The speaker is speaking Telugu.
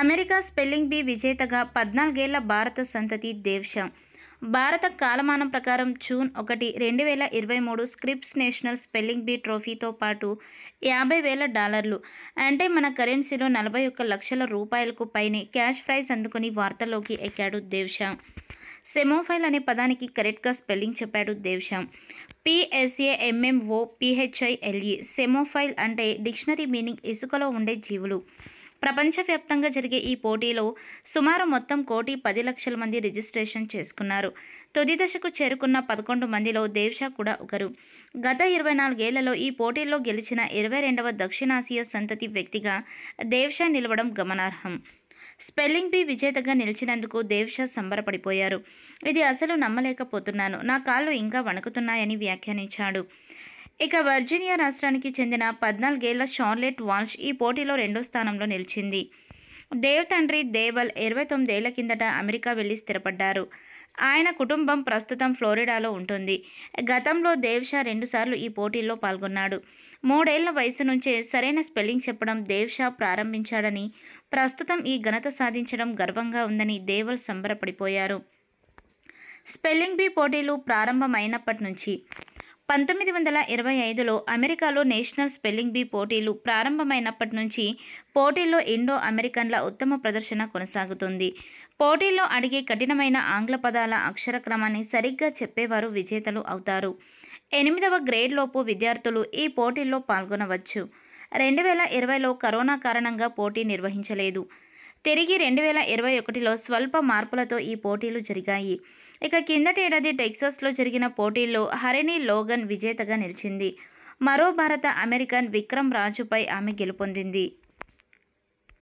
అమెరికా స్పెల్లింగ్ బీ విజేతగా పద్నాలుగేళ్ల భారత సంతతి దేవ్షాం భారత కాలమానం ప్రకారం జూన్ ఒకటి రెండు వేల ఇరవై మూడు స్క్రిప్స్ నేషనల్ స్పెల్లింగ్ బీ ట్రోఫీతో పాటు యాభై వేల డాలర్లు అంటే మన కరెన్సీలో నలభై ఒక్క లక్షల రూపాయలకు పైనే క్యాష్ ప్రైజ్ అందుకుని వార్తలోకి ఎక్కాడు దేవ్షా సెమోఫైల్ అనే పదానికి కరెక్ట్గా స్పెల్లింగ్ చెప్పాడు దేవ్షాం పిఎస్ఏఎంఎంఓ పిహెచ్ఐఎల్ఈ సెమోఫైల్ అంటే డిక్షనరీ మీనింగ్ ఇసుకలో ఉండే జీవులు ప్రపంచవ్యాప్తంగా జరిగే ఈ పోటీలో సుమారు మొత్తం కోటి పది లక్షల మంది రిజిస్ట్రేషన్ చేసుకున్నారు తొది దశకు చేరుకున్న పదకొండు మందిలో దేవ్షా కూడా ఒకరు గత ఇరవై నాలుగేళ్లలో ఈ పోటీల్లో గెలిచిన ఇరవై రెండవ దక్షిణాసియా సంతతి వ్యక్తిగా దేవ్షా నిలవడం గమనార్హం స్పెల్లింగ్ బీ విజేతగా నిలిచినందుకు దేవ్షా సంబరపడిపోయారు ఇది అసలు నమ్మలేకపోతున్నాను నా కాళ్ళు ఇంకా వణుకుతున్నాయని వ్యాఖ్యానించాడు ఇక వర్జీనియా రాష్ట్రానికి చెందిన పద్నాలుగేళ్ల షార్లెట్ వాల్ష్ ఈ పోటీలో రెండో స్థానంలో నిలిచింది దేవ్ తండ్రి దేవల్ ఇరవై తొమ్మిదేళ్ల కిందట అమెరికా వెళ్ళి స్థిరపడ్డారు ఆయన కుటుంబం ప్రస్తుతం ఫ్లోరిడాలో ఉంటుంది గతంలో దేవ్ షా రెండుసార్లు ఈ పోటీల్లో పాల్గొన్నాడు మూడేళ్ల వయసు నుంచే సరైన స్పెల్లింగ్ చెప్పడం దేవ్ షా ప్రారంభించాడని ప్రస్తుతం ఈ ఘనత సాధించడం గర్వంగా ఉందని దేవల్ సంబరపడిపోయారు స్పెల్లింగ్ బీ పోటీలు ప్రారంభమైనప్పటి నుంచి పంతొమ్మిది వందల ఇరవై ఐదులో అమెరికాలో నేషనల్ స్పెల్లింగ్ బీ పోటీలు ప్రారంభమైనప్పటి నుంచి పోటీల్లో ఇండో అమెరికన్ల ఉత్తమ ప్రదర్శన కొనసాగుతుంది పోటీల్లో అడిగే కఠినమైన ఆంగ్ల పదాల అక్షర క్రమాన్ని సరిగ్గా చెప్పేవారు విజేతలు అవుతారు ఎనిమిదవ గ్రేడ్లోపు విద్యార్థులు ఈ పోటీల్లో పాల్గొనవచ్చు రెండు వేల ఇరవైలో కరోనా కారణంగా పోటీ నిర్వహించలేదు తిరిగి రెండు వేల ఇరవై ఒకటిలో స్వల్ప మార్పులతో ఈ పోటీలు జరిగాయి ఇక కిందటేడాది టెక్సాస్లో జరిగిన పోటీల్లో హరిణి లోగన్ విజేతగా నిలిచింది మరో భారత అమెరికన్ విక్రమ్ రాజుపై ఆమె గెలుపొందింది